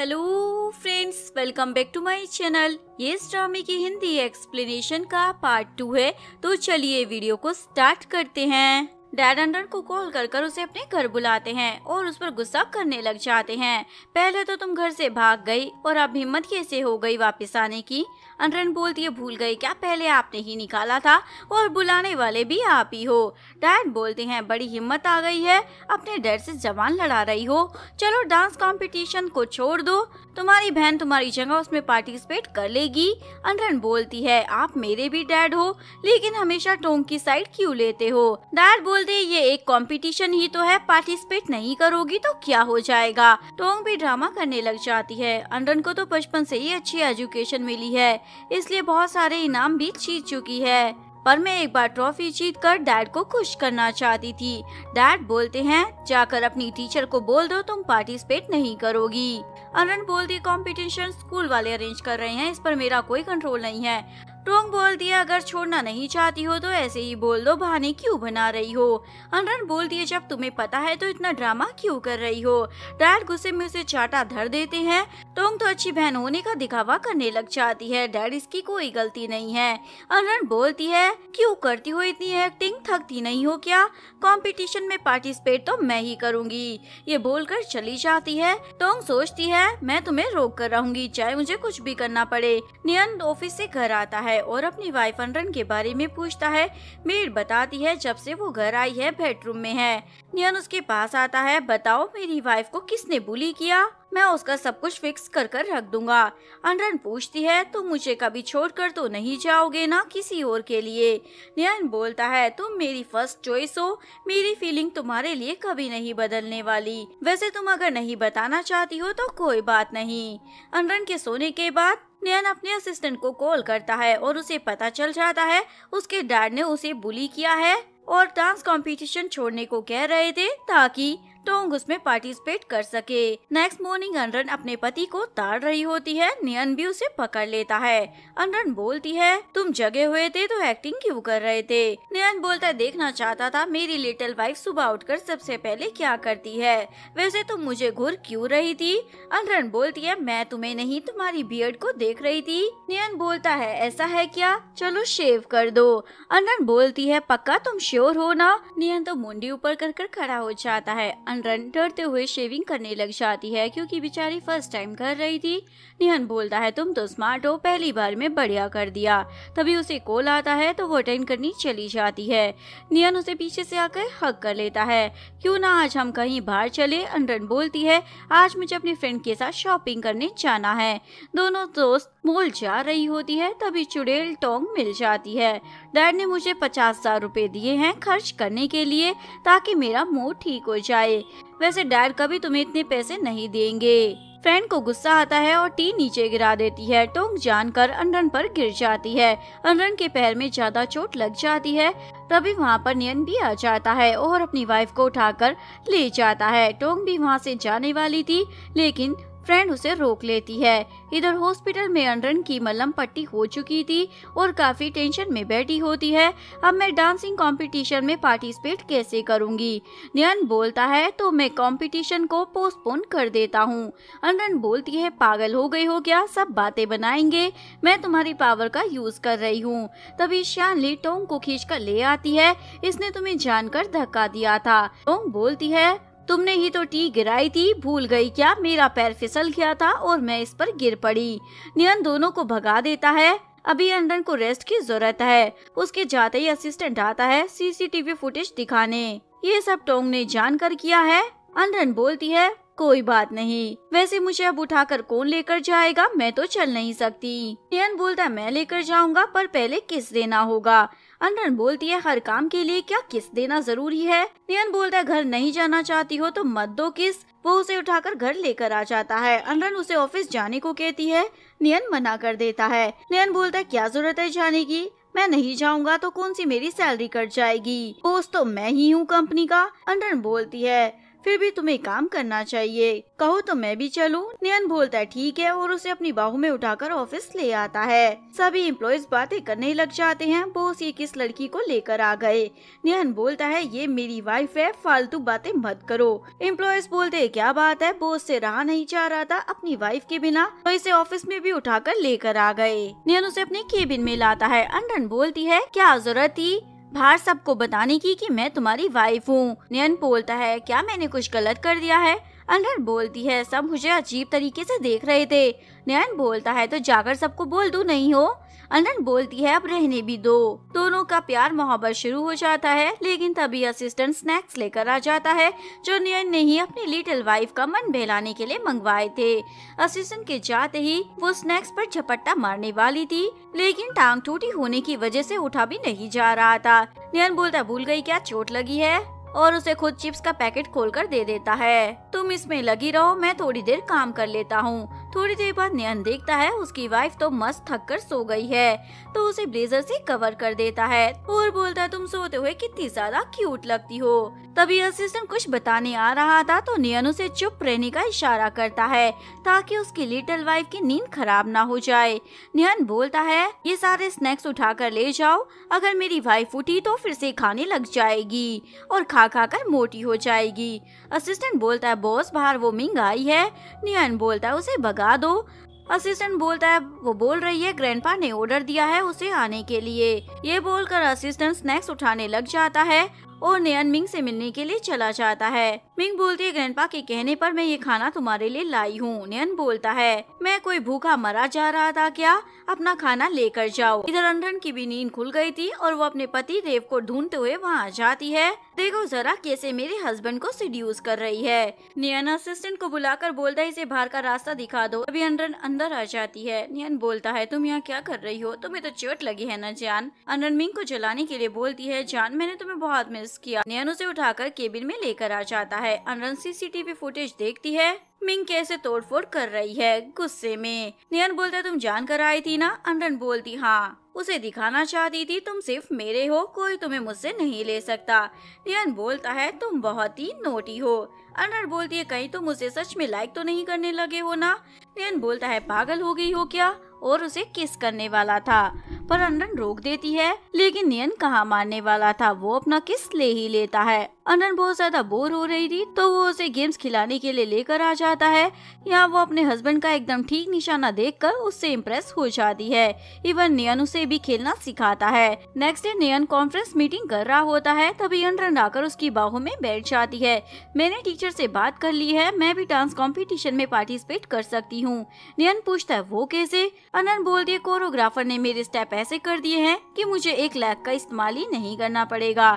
Hello friends welcome back to my channel ये ड्रामे की हिंदी एक्सप्लेनेशन का पार्ट टू है तो चलिए वीडियो को स्टार्ट करते हैं डैड अंडर को कॉल कर कर उसे अपने घर बुलाते हैं और उस पर गुस्सा करने लग जाते हैं पहले तो तुम घर से भाग गई और अब हिम्मत कैसे हो गई वापस आने की अंडरन बोलती है भूल गई क्या पहले आपने ही निकाला था और बुलाने वाले भी आप ही हो डैड बोलते हैं बड़ी हिम्मत आ गई है अपने डर से जवान लड़ा रही हो चलो डांस कॉम्पिटिशन को छोड़ दो तुम्हारी बहन तुम्हारी जगह उसमें पार्टिसिपेट कर लेगी अंडरन बोलती है आप मेरे भी डैड हो लेकिन हमेशा टोंग की साइड क्यूँ लेते हो डैड बोल दे ये एक कंपटीशन ही तो है पार्टिसिपेट नहीं करोगी तो क्या हो जाएगा टोंग भी ड्रामा करने लग जाती है अनरन को तो बचपन से ही अच्छी एजुकेशन मिली है इसलिए बहुत सारे इनाम भी जीत चुकी है पर मैं एक बार ट्रॉफी जीत कर डैड को खुश करना चाहती थी डैड बोलते हैं जाकर अपनी टीचर को बोल दो तुम पार्टिसिपेट नहीं करोगी अनन बोलती कंपटीशन स्कूल वाले अरेंज कर रहे हैं इस पर मेरा कोई कंट्रोल नहीं है टोंग बोल दिया अगर छोड़ना नहीं चाहती हो तो ऐसे ही बोल दो बहाने क्यों बना रही हो अनरन बोल दिए जब तुम्हें पता है तो इतना ड्रामा क्यों कर रही हो डैड गुस्से में उसे चाटा धर देते हैं टोंग तो अच्छी बहन होने का दिखावा करने लग जाती है डैड इसकी कोई गलती नहीं है अनरन बोलती है क्यूँ करती हो इतनी एक्टिंग थकती नहीं हो क्या कॉम्पिटिशन में पार्टिसिपेट तो मैं ही करूँगी ये बोलकर चली जाती है टोंग सोचती है मैं तुम्हे रोक कर रहूंगी चाहे मुझे कुछ भी करना पड़े नियन ऑफिस ऐसी घर आता है है और अपनी वाइफ अनरन के बारे में पूछता है मेड बताती है जब से वो घर आई है बेडरूम में है नियन उसके पास आता है बताओ मेरी वाइफ को किसने बुली किया मैं उसका सब कुछ फिक्स कर कर रख दूंगा अनरन पूछती है तुम मुझे कभी छोड़कर तो नहीं जाओगे ना किसी और के लिए नियन बोलता है तुम मेरी फर्स्ट चॉइस हो मेरी फीलिंग तुम्हारे लिए कभी नहीं बदलने वाली वैसे तुम अगर नहीं बताना चाहती हो तो कोई बात नहीं अनरन के सोने के बाद नयन अपने असिस्टेंट को कॉल करता है और उसे पता चल जाता है उसके डैड ने उसे बुली किया है और डांस कंपटीशन छोड़ने को कह रहे थे ताकि टोंग उसमें पार्टिसिपेट कर सके नेक्स्ट मॉर्निंग अनरन अपने पति को ताड़ रही होती है नियन भी उसे पकड़ लेता है अनरन बोलती है तुम जगे हुए थे तो एक्टिंग क्यों कर रहे थे नियन बोलता है देखना चाहता था मेरी लिटिल वाइफ सुबह उठकर सबसे पहले क्या करती है वैसे तुम तो मुझे घुर क्यूँ रही थी अनरन बोलती है मैं तुम्हें नहीं तुम्हारी बियड को देख रही थी नियन बोलता है ऐसा है क्या चलो शेव कर दो अनरन बोलती है पक्का तुम श्योर हो ना नियन तो मुंडी ऊपर कर कर खड़ा हो जाता है अनरन डरते हुए शेविंग करने लग जाती है क्योंकि बेचारी फर्स्ट टाइम कर रही थी निहन बोलता है तुम तो स्मार्ट हो पहली बार में बढ़िया कर दिया तभी उसे कॉल आता है तो वो अटेंड करनी चली जाती है निहन उसे पीछे से आकर हक कर लेता है क्यों ना आज हम कहीं बाहर चले अनरन बोलती है आज मुझे अपने फ्रेंड के साथ शॉपिंग करने जाना है दोनों दोस्त मॉल जा रही होती है तभी चुड़ैल टोंग मिल जाती है डैड ने मुझे पचास हजार रूपए दिए हैं खर्च करने के लिए ताकि मेरा मूड ठीक हो जाए वैसे डैड कभी तुम्हें इतने पैसे नहीं देंगे फ्रेंड को गुस्सा आता है और टी नीचे गिरा देती है टोंग जानकर अनरन पर गिर जाती है अनरन के पैर में ज्यादा चोट लग जाती है तभी वहाँ पर नियन भी आ जाता है और अपनी वाइफ को उठाकर ले जाता है टोंग भी वहाँ से जाने वाली थी लेकिन फ्रेंड उसे रोक लेती है इधर हॉस्पिटल में अनरन की मलम पट्टी हो चुकी थी और काफी टेंशन में बैठी होती है अब मैं डांसिंग कंपटीशन में पार्टिसिपेट कैसे करूंगी नियन बोलता है तो मैं कंपटीशन को पोस्टपोन कर देता हूँ अनरन बोलती है पागल हो गई हो क्या सब बातें बनाएंगे मैं तुम्हारी पावर का यूज कर रही हूँ तभी ली टोंग को खींच कर ले आती है इसने तुम्हें जानकर धक्का दिया था टोंग बोलती है तुमने ही तो टी गिराई थी भूल गई क्या मेरा पैर फिसल गया था और मैं इस पर गिर पड़ी नियन दोनों को भगा देता है अभी अंडन को रेस्ट की जरूरत है उसके जाते ही असिस्टेंट आता है सीसीटीवी फुटेज दिखाने ये सब टोंग ने जानकर किया है अंडन बोलती है कोई बात नहीं वैसे मुझे अब उठाकर कौन लेकर जाएगा मैं तो चल नहीं सकती नियन बोलता मैं लेकर जाऊंगा पर पहले किस देना होगा अनरन बोलती है हर काम के लिए क्या किस देना जरूरी है नियन बोलता है घर नहीं जाना चाहती हो तो मत दो किस वो उसे उठाकर घर लेकर आ जाता है अनरन उसे ऑफिस जाने को कहती है नियन मना कर देता है नियन बोलता है क्या जरूरत है जाने की मैं नहीं जाऊंगा तो कौन सी मेरी सैलरी कट जाएगी बोस तो मैं ही हूँ कंपनी का अनरन बोलती है फिर भी तुम्हें काम करना चाहिए कहो तो मैं भी चलूं। नियन बोलता है ठीक है और उसे अपनी बाहू में उठाकर ऑफिस ले आता है सभी इम्प्लॉयज बातें करने लग जाते हैं बोस ये किस लड़की को लेकर आ गए नियन बोलता है ये मेरी वाइफ है फालतू बातें मत करो इम्प्लॉयज बोलते है क्या बात है बोस से रहा नहीं जा रहा था अपनी वाइफ के बिना तो इसे ऑफिस में भी उठा लेकर आ गए नियन उसे अपने केबिन में लाता है अंडन बोलती है क्या जरूरत थी बाहर सबको बताने की कि मैं तुम्हारी वाइफ हूँ नयन बोलता है क्या मैंने कुछ गलत कर दिया है अनहर बोलती है सब मुझे अजीब तरीके से देख रहे थे नयन बोलता है तो जाकर सबको बोल दू नहीं हो अनहर बोलती है अब रहने भी दो दोनों का प्यार मोहब्बत शुरू हो जाता है लेकिन तभी असिस्टेंट स्नैक्स लेकर आ जाता है जो नयन ने ही अपनी लिटिल वाइफ का मन बहलाने के लिए मंगवाए थे असिस्टेंट के जाते ही वो स्नैक्स पर झपट्टा मारने वाली थी लेकिन टांग टूटी होने की वजह से उठा भी नहीं जा रहा था नयन बोलता भूल गई क्या चोट लगी है और उसे खुद चिप्स का पैकेट खोलकर दे देता है तुम इसमें लगी रहो मैं थोड़ी देर काम कर लेता हूँ थोड़ी देर बाद नयन देखता है उसकी वाइफ तो मस्त थक कर सो गई है तो उसे ब्लेजर से कवर कर देता है और बोलता है तुम सोते हुए कितनी ज्यादा क्यूट लगती हो तभी असिस्टेंट कुछ बताने आ रहा था तो नियन उसे चुप रहने का इशारा करता है ताकि उसकी लिटिल वाइफ की नींद खराब ना हो जाए नियन बोलता है ये सारे स्नैक्स उठा कर ले जाओ अगर मेरी वाइफ उठी तो फिर से खाने लग जाएगी और खा खा कर मोटी हो जाएगी असिस्टेंट बोलता है बॉस बाहर वो मिंग आई है नियन बोलता है उसे भगा दो असिस्टेंट बोलता है वो बोल रही है ग्रैंडपा ने ऑर्डर दिया है उसे आने के लिए ये बोलकर असिस्टेंट स्नैक्स उठाने लग जाता है और नियन मिंग से मिलने के लिए चला जाता है मिंग बोलती है ग्रैंडपा के कहने पर मैं ये खाना तुम्हारे लिए लाई हूँ नियन बोलता है मैं कोई भूखा मरा जा रहा था क्या अपना खाना लेकर जाओ इधर अंडन की भी नींद खुल गई थी और वो अपने पति देव को ढूंढते हुए वहाँ आ जाती है देखो जरा कैसे मेरे हस्बैंड को सीड्यूस कर रही है नियन असिस्टेंट को बुलाकर बोलता है इसे बाहर का रास्ता दिखा दो अभी अनरन अंदर आ जाती है नियन बोलता है तुम यहाँ क्या कर रही हो तुम्हें तो चोट लगी है न जान अनरन मिंग को जलाने के लिए बोलती है जान मैंने तुम्हें बहुत मिस किया नियन उसे उठाकर केबिन में लेकर आ जाता है अनरन सीसीटीवी फुटेज देखती है मिंग कैसे तोड़फोड़ कर रही है गुस्से में नियन बोलता है तुम जान कर आई थी ना अनरन बोलती हाँ उसे दिखाना चाहती थी तुम सिर्फ मेरे हो कोई तुम्हें मुझसे नहीं ले सकता नियन बोलता है तुम बहुत ही नोटी हो अंडन बोलती है कहीं तुम उसे सच में लाइक तो नहीं करने लगे हो ना नियन बोलता है पागल हो गई हो क्या और उसे किस करने वाला था पर रोक देती है लेकिन नियन कहाँ मानने वाला था वो अपना किस ले ही लेता है अनन बहुत ज्यादा बोर हो रही थी तो वो उसे गेम्स खिलाने के लिए लेकर आ जाता है यहाँ वो अपने हस्बैंड का एकदम ठीक निशाना देखकर उससे इम्प्रेस हो जाती है इवन नियन उसे भी खेलना सिखाता है नेक्स्ट डे नियन कॉन्फ्रेंस मीटिंग कर रहा होता है तभी अनरन आकर उसकी बाहों में बैठ जाती है मैंने टीचर से बात कर ली है मैं भी डांस कॉम्पिटिशन में पार्टिसिपेट कर सकती हूँ नियन पूछता है वो कैसे अनन बोलती है कोरियोग्राफर ने मेरे स्टेप पैसे कर दिए हैं कि मुझे एक लैख का इस्तेमाल ही नहीं करना पड़ेगा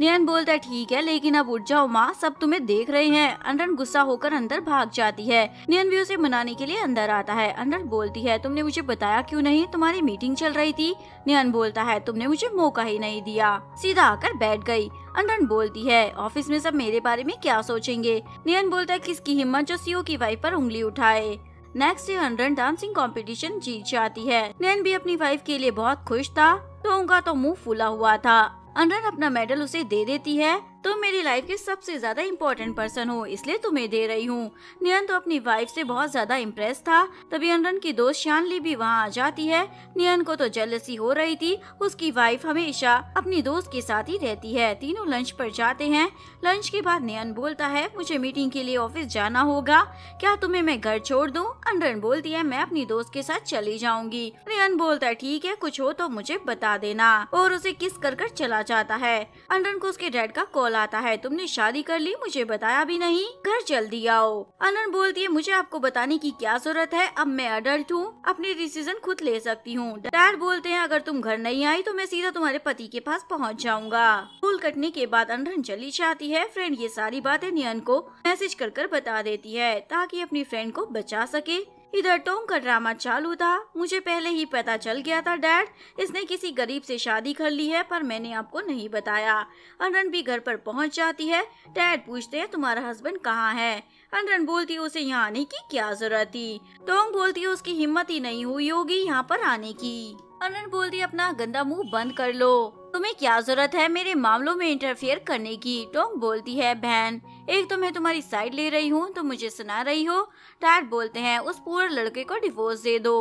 नियन बोलता है ठीक है लेकिन अब उठ जाओ माँ सब तुम्हें देख रहे हैं अनरन गुस्सा होकर अंदर भाग जाती है नियन भी उसे मनाने के लिए अंदर आता है अनरन बोलती है तुमने मुझे बताया क्यों नहीं तुम्हारी मीटिंग चल रही थी नियन बोलता है तुमने मुझे मौका ही नहीं दिया सीधा आकर बैठ गई अनरन बोलती है ऑफिस में सब मेरे बारे में क्या सोचेंगे नियन बोलता है किसकी हिम्मत जो सीओ की वाइफ पर उंगली उठाए next day hundred dancing competition जीत जाती है नैन भी अपनी वाइफ के लिए बहुत खुश था तो उनका तो मुँह फूला हुआ था अनरन अपना मेडल उसे दे देती है तुम तो मेरी लाइफ के सबसे ज्यादा इम्पोर्टेंट पर्सन हो इसलिए तुम्हें दे रही हूँ नियन तो अपनी वाइफ से बहुत ज्यादा इम्प्रेस था तभी अनरन की दोस्त शानली भी वहाँ आ जाती है नियन को तो जलसी हो रही थी उसकी वाइफ हमेशा अपनी दोस्त के साथ ही रहती है तीनों लंच पर जाते हैं लंच के बाद नियन बोलता है मुझे मीटिंग के लिए ऑफिस जाना होगा क्या तुम्हें मैं घर छोड़ दूँ अंडरन बोलती है मैं अपनी दोस्त के साथ चली जाऊंगी रियन बोलता है ठीक है कुछ हो तो मुझे बता देना और उसे किस कर कर चला जाता है अंडरन को उसके डैड का कॉल आता है तुमने शादी कर ली मुझे बताया भी नहीं घर जल्दी आओ अंडरन बोलती है मुझे आपको बताने की क्या जरूरत है अब मैं अडल्ट हूँ अपनी डिसीजन खुद ले सकती हूँ डैड बोलते है अगर तुम घर नहीं आई तो मैं सीधा तुम्हारे पति के पास पहुँच जाऊंगा फूल कटने के बाद अंडरन चली जाती है फ्रेंड ये सारी बातें नियन को मैसेज कर कर बता देती है ताकि अपनी फ्रेंड को बचा सके इधर टोंग का ड्रामा चालू था मुझे पहले ही पता चल गया था डैड इसने किसी गरीब से शादी कर ली है पर मैंने आपको नहीं बताया अनरन भी घर पर पहुंच जाती है डैड पूछते हैं तुम्हारा हस्बैंड कहाँ है अनरन बोलती है उसे यहाँ आने की क्या जरूरत थी टोंग बोलती है उसकी हिम्मत ही नहीं हुई होगी यहाँ पर आने की अनरन बोलती अपना गंदा मुंह बंद कर लो तुम्हें क्या जरूरत है मेरे मामलों में इंटरफेयर करने की टोंग बोलती है बहन एक तो मैं तुम्हारी साइड ले रही हूँ तो मुझे सुना रही हो टैट बोलते हैं उस पूरे लड़के को डिवोर्स दे दो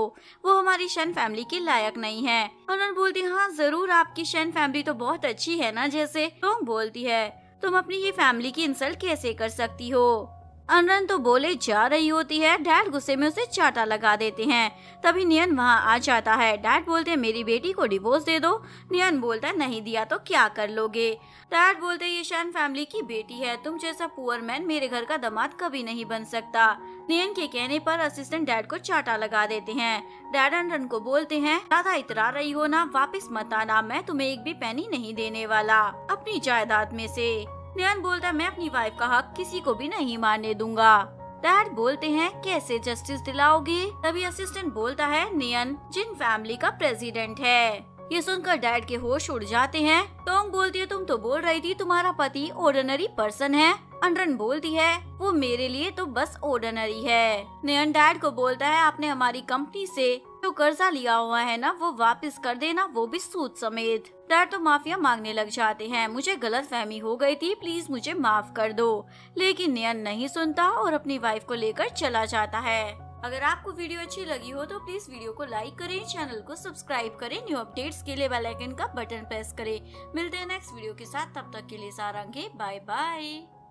वो हमारी शन फैमिली के लायक नहीं है हनन बोलती हाँ जरूर आपकी शन फैमिली तो बहुत अच्छी है ना जैसे टोंग बोलती है तुम अपनी ये फैमिली की इंसल्ट कैसे कर सकती हो अनरन तो बोले जा रही होती है डैड गुस्से में उसे चाटा लगा देते हैं तभी नियन वहाँ आ जाता है डैड बोलते मेरी बेटी को डिवोर्स दे दो नियन बोलता है नहीं दिया तो क्या कर लोगे डैड बोलते ये शान फैमिली की बेटी है तुम जैसा पुअर मैन मेरे घर का दामाद कभी नहीं बन सकता नियन के कहने पर असिस्टेंट डैड को चाटा लगा देते हैं डैड अनरन को बोलते हैं दादा इतरा रही हो ना वापिस मत आना मैं तुम्हें एक भी पैनी नहीं देने वाला अपनी जायदाद में ऐसी नयन बोलता है मैं अपनी वाइफ का हक किसी को भी नहीं मारने दूंगा डैड बोलते हैं कैसे जस्टिस दिलाओगी तभी असिस्टेंट बोलता है नियन जिन फैमिली का प्रेसिडेंट है ये सुनकर डैड के होश उड़ जाते हैं टोंग बोलती है तुम तो बोल रही थी तुम्हारा पति ऑर्डनरी पर्सन है अनरन बोलती है वो मेरे लिए तो बस ऑर्डनरी है नयन डैड को बोलता है आपने हमारी कंपनी से जो तो कर्जा लिया हुआ है ना वो वापस कर देना वो भी सूद समेत डर तो माफिया मांगने लग जाते हैं मुझे गलत फहमी हो गई थी प्लीज मुझे माफ कर दो लेकिन नियन नहीं सुनता और अपनी वाइफ को लेकर चला जाता है अगर आपको वीडियो अच्छी लगी हो तो प्लीज वीडियो को लाइक करें चैनल को सब्सक्राइब करें न्यू अपडेट्स के लिए बेल आइकन का बटन प्रेस करें मिलते हैं नेक्स्ट वीडियो के साथ तब तक के लिए सारा बाय बाय